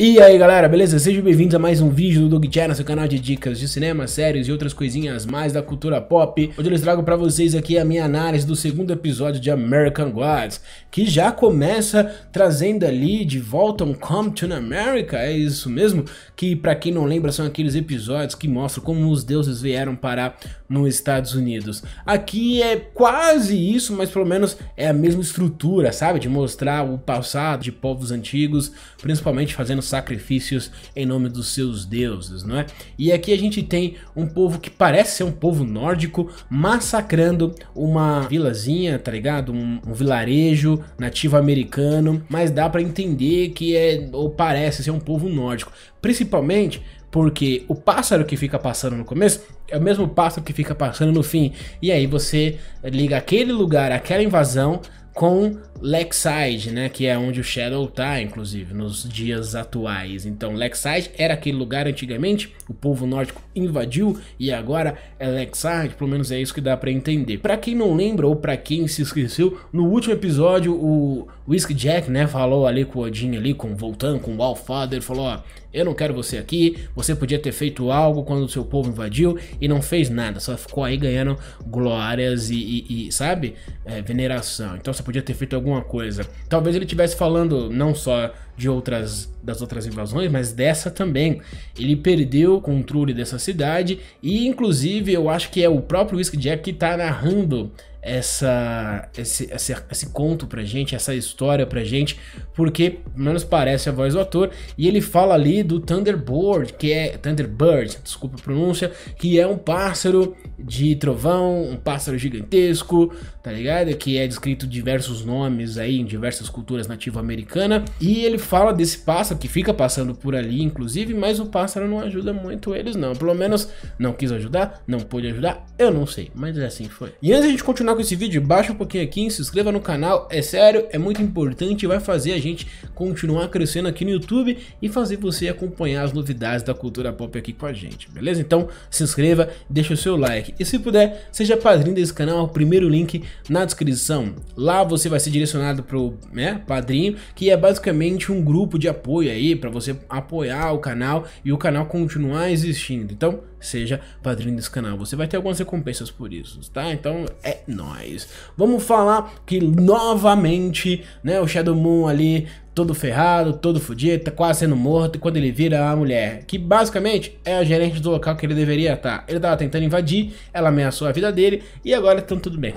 E aí galera, beleza? Sejam bem-vindos a mais um vídeo do Dog Channel, seu canal de dicas de cinema, séries e outras coisinhas mais da cultura pop. Hoje eu trago para vocês aqui a minha análise do segundo episódio de American Gods, que já começa trazendo ali de volta um Come to America, é isso mesmo? Que para quem não lembra são aqueles episódios que mostram como os deuses vieram parar nos Estados Unidos. Aqui é quase isso, mas pelo menos é a mesma estrutura, sabe? De mostrar o passado de povos antigos, principalmente fazendo sacrifícios em nome dos seus deuses, não é? E aqui a gente tem um povo que parece ser um povo nórdico massacrando uma vilazinha, tá ligado? Um, um vilarejo nativo americano, mas dá para entender que é ou parece ser um povo nórdico, principalmente porque o pássaro que fica passando no começo é o mesmo pássaro que fica passando no fim. E aí você liga aquele lugar, aquela invasão com Lexide, né, que é onde o Shadow tá, inclusive, nos dias atuais. Então, Lexide era aquele lugar antigamente, o povo nórdico invadiu e agora é Lexide, pelo menos é isso que dá para entender. Para quem não lembra ou para quem se esqueceu, no último episódio o Whiskey Jack, né, falou ali com o Odin ali, com o Voltan, com o Wallfather, falou, ó, eu não quero você aqui, você podia ter feito algo quando o seu povo invadiu e não fez nada, só ficou aí ganhando glórias e, e, e sabe, é, veneração. Então você podia ter feito algo alguma coisa. Talvez ele estivesse falando não só de outras das outras invasões, mas dessa também. Ele perdeu o controle dessa cidade e inclusive eu acho que é o próprio Whiskey Jack que está narrando essa esse, esse, esse conto pra gente, essa história pra gente, porque pelo menos parece a voz do ator, e ele fala ali do Thunderbird, que é Thunderbird, desculpa a pronúncia, que é um pássaro de trovão, um pássaro gigantesco, tá ligado? Que é descrito diversos nomes aí em diversas culturas nativo-americana, e ele fala desse pássaro que fica passando por ali, inclusive, mas o pássaro não ajuda muito eles não, pelo menos não quis ajudar, não pôde ajudar, eu não sei, mas é assim foi. E antes a gente continuar continuar com esse vídeo, baixa um pouquinho aqui, se inscreva no canal, é sério, é muito importante, vai fazer a gente continuar crescendo aqui no YouTube e fazer você acompanhar as novidades da cultura pop aqui com a gente, beleza? Então se inscreva, deixa o seu like e se puder, seja padrinho desse canal, o primeiro link na descrição. Lá você vai ser direcionado pro né, padrinho, que é basicamente um grupo de apoio aí para você apoiar o canal e o canal continuar existindo. Então seja padrinho desse canal. Você vai ter algumas recompensas por isso, tá? Então é nós. Vamos falar que novamente, né, o Shadow Moon ali todo ferrado, todo fudido, tá quase sendo morto, e quando ele vira a mulher, que basicamente é a gerente do local que ele deveria estar. Tá. Ele tava tentando invadir, ela ameaçou a vida dele, e agora estão tá tudo bem.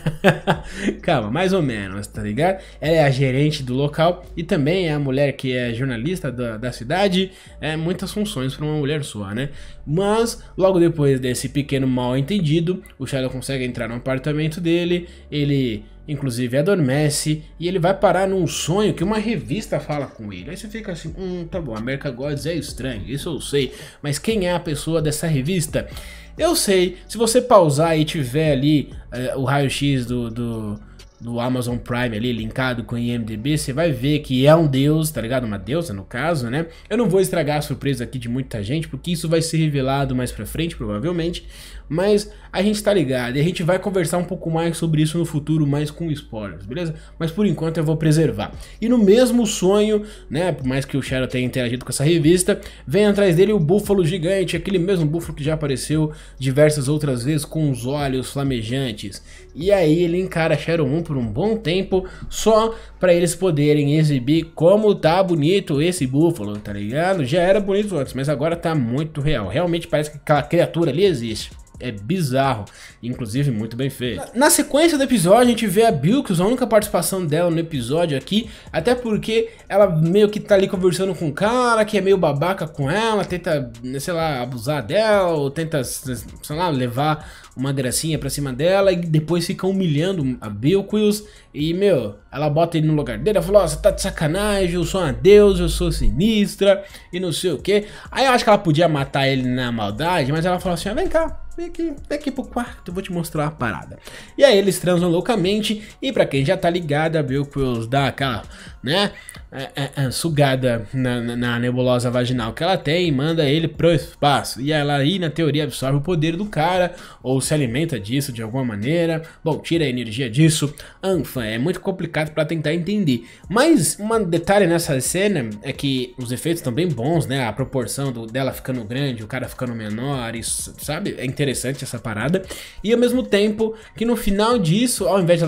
Calma, mais ou menos, tá ligado? Ela é a gerente do local e também é a mulher que é jornalista da, da cidade, é muitas funções para uma mulher sua, né? Mas, logo depois desse pequeno mal entendido, o Shadow consegue entrar no apartamento dele, ele inclusive adormece e ele vai parar num sonho que uma revista fala com ele. Aí você fica assim, hum, tá bom, America Gods é estranho, isso eu sei, mas quem é a pessoa dessa revista? Eu sei, se você pausar e tiver ali uh, o raio-x do, do no Amazon Prime ali, linkado com o IMDB, você vai ver que é um deus, tá ligado? Uma deusa, no caso, né? Eu não vou estragar a surpresa aqui de muita gente, porque isso vai ser revelado mais pra frente, provavelmente, mas a gente tá ligado e a gente vai conversar um pouco mais sobre isso no futuro, mais com spoilers, beleza? Mas por enquanto eu vou preservar. E no mesmo sonho, né, por mais que o Shadow tenha interagido com essa revista, vem atrás dele o búfalo gigante, aquele mesmo búfalo que já apareceu diversas outras vezes com os olhos flamejantes. E aí ele encara Shadow 1 por um bom tempo, só para eles poderem exibir como tá bonito esse búfalo, tá ligado? Já era bonito antes, mas agora tá muito real. Realmente parece que aquela criatura ali existe é bizarro, inclusive muito bem feito. Na, sequência do episódio, a gente vê a Bilks, a única participação dela no episódio aqui, até porque ela meio que tá ali conversando com o cara, que é meio babaca com ela, tenta, sei lá, abusar dela, ou tenta, sei lá, levar uma gracinha pra cima dela e depois fica humilhando a Bilquis e, meu, ela bota ele no lugar dele, ela falou, ó, oh, você tá de sacanagem, eu sou uma deusa, eu sou sinistra, e não sei o que. Aí eu acho que ela podia matar ele na maldade, mas ela falou assim, ah, vem cá, vem aqui, vem aqui pro quarto, eu vou te mostrar uma parada. E aí eles transam loucamente, e pra quem já tá ligado, a Bilquils dá aquela, né, é, é, é, sugada na, na, na, nebulosa vaginal que ela tem e manda ele pro espaço. E ela aí, na teoria, absorve o poder do cara, ou se alimenta disso de alguma maneira, bom, tira a energia disso, anfa fã, é, é muito complicado para tentar entender. Mas um detalhe nessa cena é que os efeitos estão bem bons, né? A proporção do, dela ficando grande, o cara ficando menor, isso, sabe? É interessante essa parada. E ao mesmo tempo que no final disso, ao invés de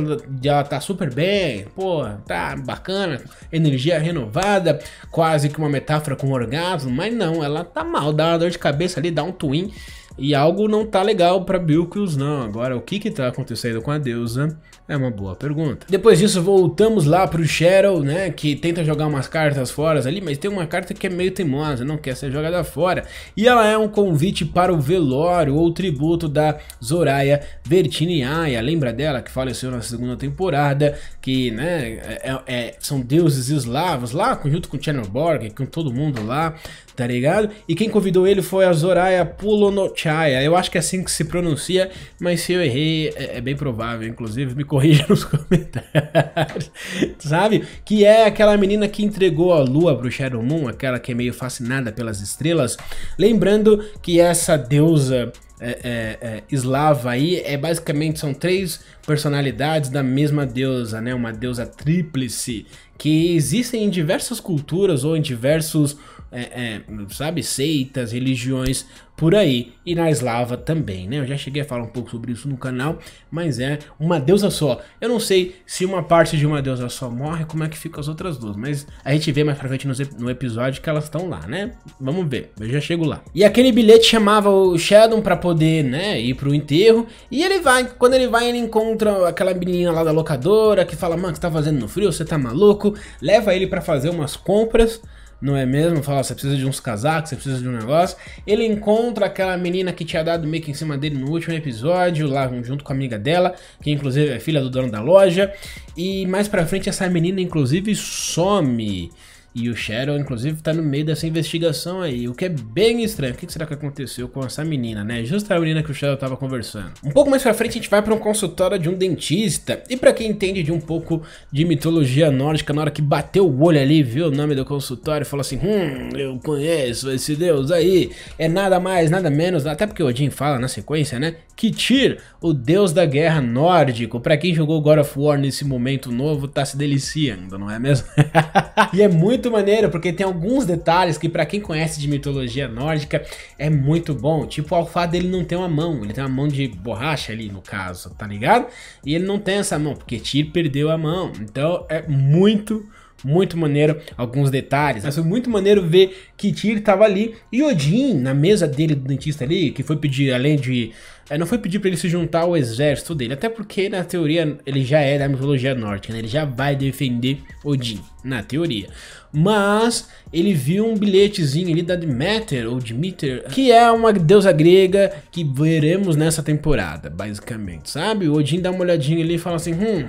ela, estar tá super bem, pô, tá bacana, energia renovada, quase que uma metáfora com orgasmo, mas não, ela tá mal, dá uma dor de cabeça ali, dá um twin. E algo não tá legal para Bilquis não. Agora, o que que tá acontecendo com a deusa é uma boa pergunta. Depois disso, voltamos lá pro Cheryl, né, que tenta jogar umas cartas fora ali, mas tem uma carta que é meio teimosa, não quer ser jogada fora. E ela é um convite para o velório ou tributo da Zoraya Vertiniaia. Lembra dela que faleceu na segunda temporada, que, né, é, é, são deuses eslavos lá, junto com Chernobyl, com todo mundo lá, tá ligado? E quem convidou ele foi a Zoraya Pulonochaya. Eu acho que é assim que se pronuncia, mas se eu errei, é, é bem provável. Inclusive, me corrija nos comentários, sabe? Que é aquela menina que entregou a lua pro Shadow Moon, aquela que é meio fascinada pelas estrelas. Lembrando que essa deusa é, é, é, eslava aí é basicamente são três personalidades da mesma deusa, né? Uma deusa tríplice que existem em diversas culturas ou em diversos é, é, sabe, seitas, religiões por aí e na eslava também, né? Eu já cheguei a falar um pouco sobre isso no canal, mas é uma deusa só. Eu não sei se uma parte de uma deusa só morre, como é que fica as outras duas, mas a gente vê mais pra frente no episódio que elas estão lá, né? Vamos ver, eu já chego lá. E aquele bilhete chamava o Sheldon pra poder, né, ir pro enterro, e ele vai, quando ele vai ele encontra aquela menina lá da locadora que fala, mano, o que você tá fazendo no frio? Você tá maluco? Leva ele pra fazer umas compras, não é mesmo? Fala, você precisa de uns casacos, você precisa de um negócio. Ele encontra aquela menina que tinha dado make em cima dele no último episódio, lá junto com a amiga dela, que inclusive é filha do dono da loja. E mais pra frente essa menina inclusive some. E o Cheryl, inclusive, tá no meio dessa investigação aí, o que é bem estranho. O que será que aconteceu com essa menina, né? Justa a menina que o Cheryl tava conversando. Um pouco mais pra frente, a gente vai pra um consultório de um dentista. E pra quem entende de um pouco de mitologia nórdica, na hora que bateu o olho ali, viu o nome do consultório, falou assim: Hum, eu conheço esse deus aí. É nada mais, nada menos, até porque o Odin fala na sequência, né? Kitir, o deus da guerra nórdico. Para quem jogou God of War nesse momento novo, tá se deliciando, não é mesmo? e é muito maneiro porque tem alguns detalhes que para quem conhece de mitologia nórdica é muito bom. Tipo, o alfado ele não tem uma mão, ele tem uma mão de borracha ali no caso, tá ligado? E ele não tem essa mão porque Tyr perdeu a mão. Então é muito muito maneiro alguns detalhes, mas foi muito maneiro ver que Tyr ali e Odin na mesa dele do dentista ali, que foi pedir além de é, não foi pedir para ele se juntar ao exército dele, até porque na teoria ele já é da mitologia nórdica, né? ele já vai defender Odin, na teoria. Mas ele viu um bilhetezinho ali da Demeter, ou Demeter, que é uma deusa grega que veremos nessa temporada, basicamente, sabe? O Odin dá uma olhadinha ali e fala assim, hum,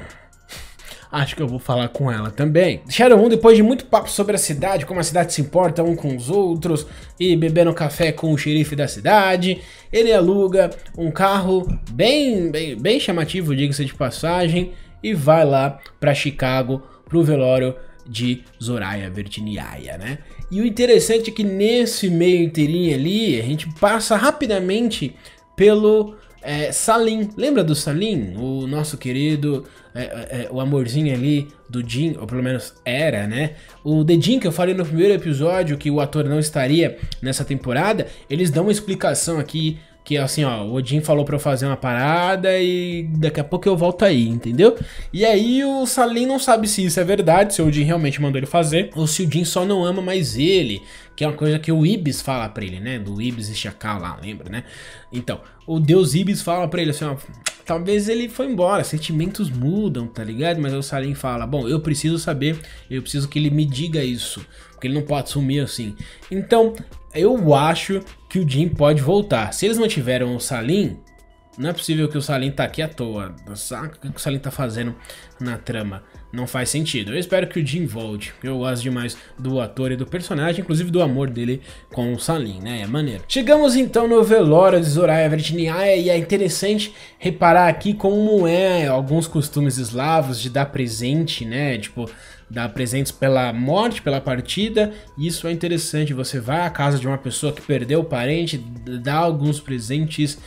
acho que eu vou falar com ela também. Shadow Moon, depois de muito papo sobre a cidade, como a cidade se importa um com os outros, e bebendo café com o xerife da cidade, ele aluga um carro bem, bem, bem chamativo, diga-se de passagem, e vai lá para Chicago pro velório de Zoraya Virginiaia, né? E o interessante é que nesse meio inteirinho ali, a gente passa rapidamente pelo é, Salim. Lembra do Salim? O nosso querido, é, é, é o amorzinho ali do Jim, ou pelo menos era, né? O The Jim, que eu falei no primeiro episódio que o ator não estaria nessa temporada, eles dão uma explicação aqui que assim, ó, o Odin falou pra eu fazer uma parada e daqui a pouco eu volto aí, entendeu? E aí o Salim não sabe se isso é verdade, se o Odin realmente mandou ele fazer, ou se o Odin só não ama mais ele, que é uma coisa que o Ibis fala pra ele, né? Do Ibis e Chacal lá, lembra, né? Então, o deus Ibis fala pra ele assim, ó, talvez ele foi embora, sentimentos mudam, tá ligado? Mas o Salim fala, bom, eu preciso saber, eu preciso que ele me diga isso, porque ele não pode sumir assim. Então, eu acho que o Jim pode voltar. Se eles mantiveram o Salim, não é possível que o Salim tá aqui à toa. Saca o que o Salim tá fazendo na trama. Não faz sentido. Eu espero que o Jim volte. Eu gosto demais do ator e do personagem, inclusive do amor dele com o Salim, né? É maneiro. Chegamos então no velório de Zoraia Vertiniaia e é interessante reparar aqui como é alguns costumes eslavos de dar presente, né? Tipo, dá presentes pela morte, pela partida. Isso é interessante. Você vai à casa de uma pessoa que perdeu o parente, dá alguns presentes.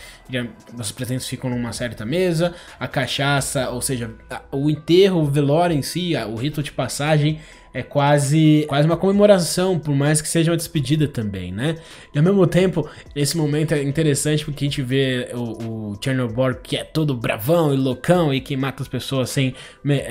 Os presentes ficam numa certa mesa. A cachaça, ou seja, o enterro, o velório em si, o rito de passagem é quase, quase uma comemoração, por mais que seja uma despedida também, né? E ao mesmo tempo, esse momento é interessante porque a gente vê o, o Chernobyl que é todo bravão e loucão e que mata as pessoas sem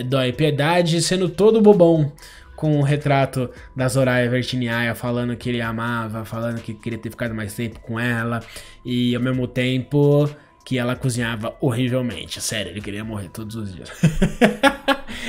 dó e piedade, sendo todo bobão. Com o retrato da Soraya Vertiniaia falando que ele amava, falando que queria ter ficado mais tempo com ela, e ao mesmo tempo que ela cozinhava horrivelmente. Sério, ele queria morrer todos os dias.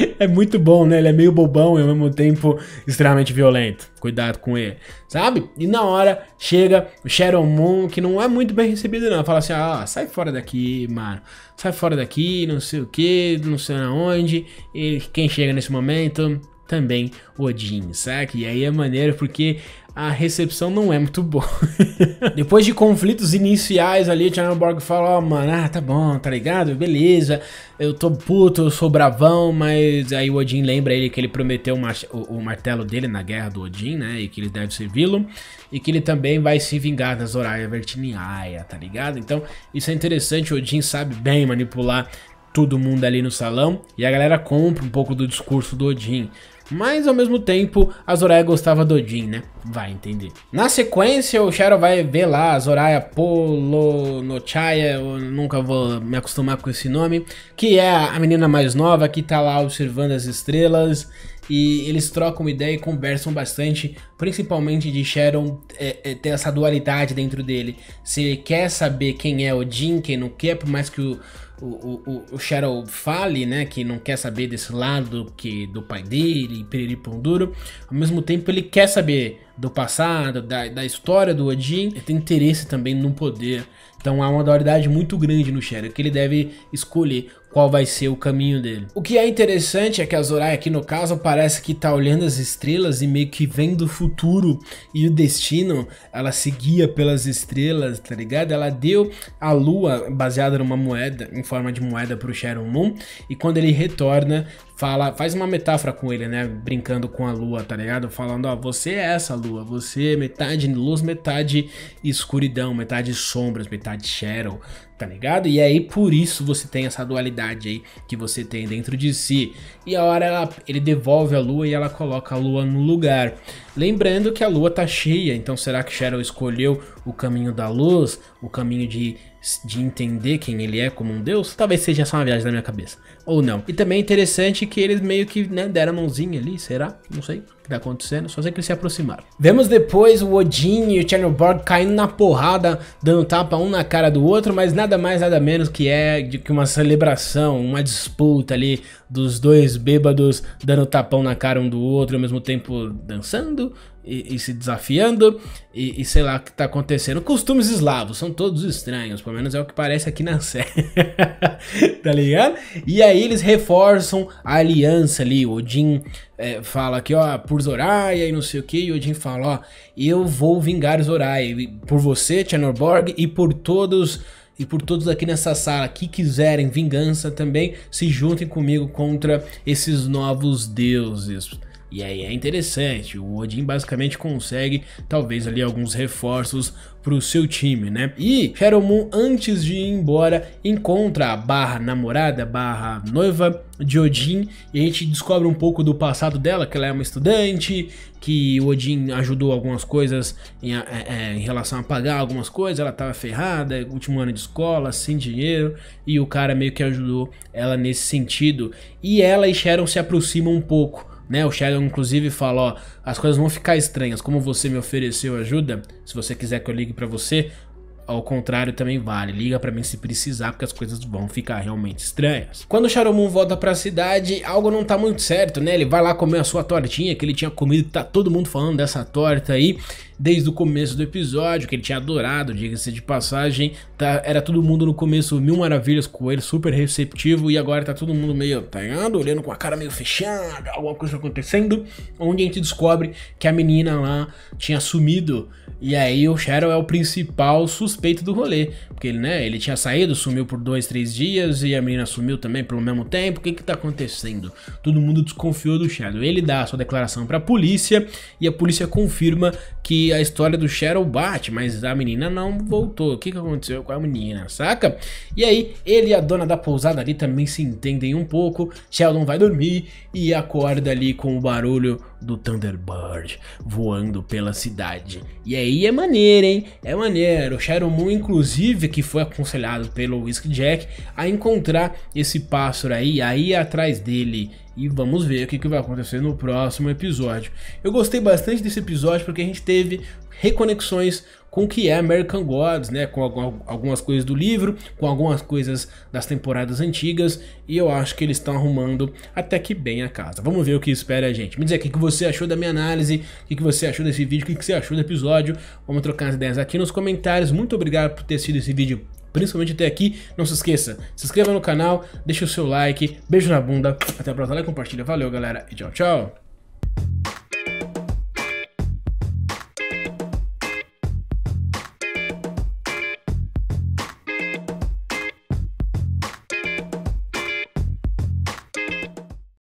é muito bom, né? Ele é meio bobão e ao mesmo tempo extremamente violento. Cuidado com ele, sabe? E na hora chega o Shadow Moon, que não é muito bem recebido, não. Fala assim: ah, sai fora daqui, mano. Sai fora daqui, não sei o que, não sei aonde. E quem chega nesse momento também Odin, saca? E aí é maneiro porque a recepção não é muito boa. Depois de conflitos iniciais ali, Tchernborg fala, ó, oh, mano, ah, tá bom, tá ligado? Beleza, eu tô puto, eu sou bravão, mas aí o Odin lembra ele que ele prometeu o, martelo dele na guerra do Odin, né? E que ele deve servi-lo, e que ele também vai se vingar da Zoraia Vertiniaia, tá ligado? Então, isso é interessante, o Odin sabe bem manipular todo mundo ali no salão, e a galera compra um pouco do discurso do Odin. Mas ao mesmo tempo, a Zoraia gostava do Odin, né? Vai entender. Na sequência, o Shadow vai ver lá a Zoraia Polonochaya, eu nunca vou me acostumar com esse nome, que é a menina mais nova que tá lá observando as estrelas e eles trocam ideia e conversam bastante, principalmente de Sharon é, é, ter essa dualidade dentro dele. Se ele quer saber quem é Odin, quem não quer, por mais que o, o, o, o fale, né, que não quer saber desse lado que do pai dele, piriri duro, ao mesmo tempo ele quer saber do passado, da, da história do Odin, ele tem interesse também no poder então há uma dualidade muito grande no Shadow, que ele deve escolher qual vai ser o caminho dele. O que é interessante é que a Zorai aqui no caso parece que tá olhando as estrelas e meio que vem do futuro e o destino, ela seguia pelas estrelas, tá ligado? Ela deu a lua baseada numa moeda, em forma de moeda pro Sharon Moon e quando ele retorna, fala, faz uma metáfora com ele, né? Brincando com a lua, tá ligado? Falando, ó, você é essa lua, você é metade luz, metade escuridão, metade sombras, metade shadow, tá ligado? E é aí por isso você tem essa dualidade aí que você tem dentro de si. E a hora ela, ele devolve a lua e ela coloca a lua no lugar. Lembrando que a lua tá cheia, então será que Cheryl escolheu o caminho da luz, o caminho de de entender quem ele é como um deus, talvez seja só uma viagem na minha cabeça, ou não. E também é interessante que eles meio que né, deram a mãozinha ali, será? Não sei o que tá acontecendo, só sei que eles se aproximaram. Vemos depois o Odin e o Chernobyl caindo na porrada, dando tapa um na cara do outro, mas nada mais, nada menos que é de que uma celebração, uma disputa ali dos dois bêbados dando tapão na cara um do outro, ao mesmo tempo dançando, e, e, se desafiando e, e, sei lá o que tá acontecendo. Costumes eslavos são todos estranhos, pelo menos é o que parece aqui na série, tá ligado? E aí eles reforçam a aliança ali. O Odin é, fala aqui, ó, por zorai e não sei o que. E Odin fala, ó, eu vou vingar zorai por você, Tchenorborg, e por todos e por todos aqui nessa sala que quiserem vingança também, se juntem comigo contra esses novos deuses. E aí é interessante, o Odin basicamente consegue talvez ali alguns reforços para o seu time, né? E Shadow Moon, antes de ir embora, encontra a barra namorada, barra noiva de Odin, e a gente descobre um pouco do passado dela, que ela é uma estudante, que Odin ajudou algumas coisas em, é, é, em relação a pagar algumas coisas, ela tava ferrada, último ano de escola, sem dinheiro, e o cara meio que ajudou ela nesse sentido. E ela e Sharon se aproximam um pouco, né? O Shadow inclusive fala, ó, as coisas vão ficar estranhas. Como você me ofereceu ajuda, se você quiser que eu ligue para você, ao contrário também vale. Liga para mim se precisar, porque as coisas vão ficar realmente estranhas. Quando o Sharomun volta para a cidade, algo não tá muito certo, né? Ele vai lá comer a sua tortinha que ele tinha comido, tá todo mundo falando dessa torta aí desde o começo do episódio, que ele tinha adorado, diga-se de passagem. Tá, era todo mundo no começo mil maravilhas com ele, super receptivo, e agora tá todo mundo meio, tá Olhando com a cara meio fechada, alguma coisa acontecendo. Onde a gente descobre que a menina lá tinha sumido. E aí o Cheryl é o principal suspeito do rolê. Porque ele, né, ele tinha saído, sumiu por dois, três dias, e a menina sumiu também pelo mesmo tempo. O que que tá acontecendo? Todo mundo desconfiou do Shadow. Ele dá a sua declaração pra polícia e a polícia confirma que a história do Cheryl bate, mas a menina não voltou. O que, que aconteceu com a menina, saca? E aí, ele e a dona da pousada ali também se entendem um pouco. Sheldon vai dormir e acorda ali com o barulho do Thunderbird voando pela cidade. E aí é maneiro, hein? É maneiro. O Cheryl Moon, inclusive, que foi aconselhado pelo Whiskey Jack a encontrar esse pássaro aí, aí atrás dele e vamos ver o que, que vai acontecer no próximo episódio. Eu gostei bastante desse episódio porque a gente teve reconexões com o que é American Gods, né? Com algumas coisas do livro, com algumas coisas das temporadas antigas, e eu acho que eles estão arrumando até que bem a casa. Vamos ver o que espera a gente. Me dizer o que você achou da minha análise, o que você achou desse vídeo, o que você achou do episódio. Vamos trocar as ideias aqui nos comentários. Muito obrigado por ter sido esse vídeo principalmente até aqui. Não se esqueça, se inscreva no canal, deixa o seu like, beijo na bunda, até a próxima, like, compartilha, valeu galera e tchau, tchau!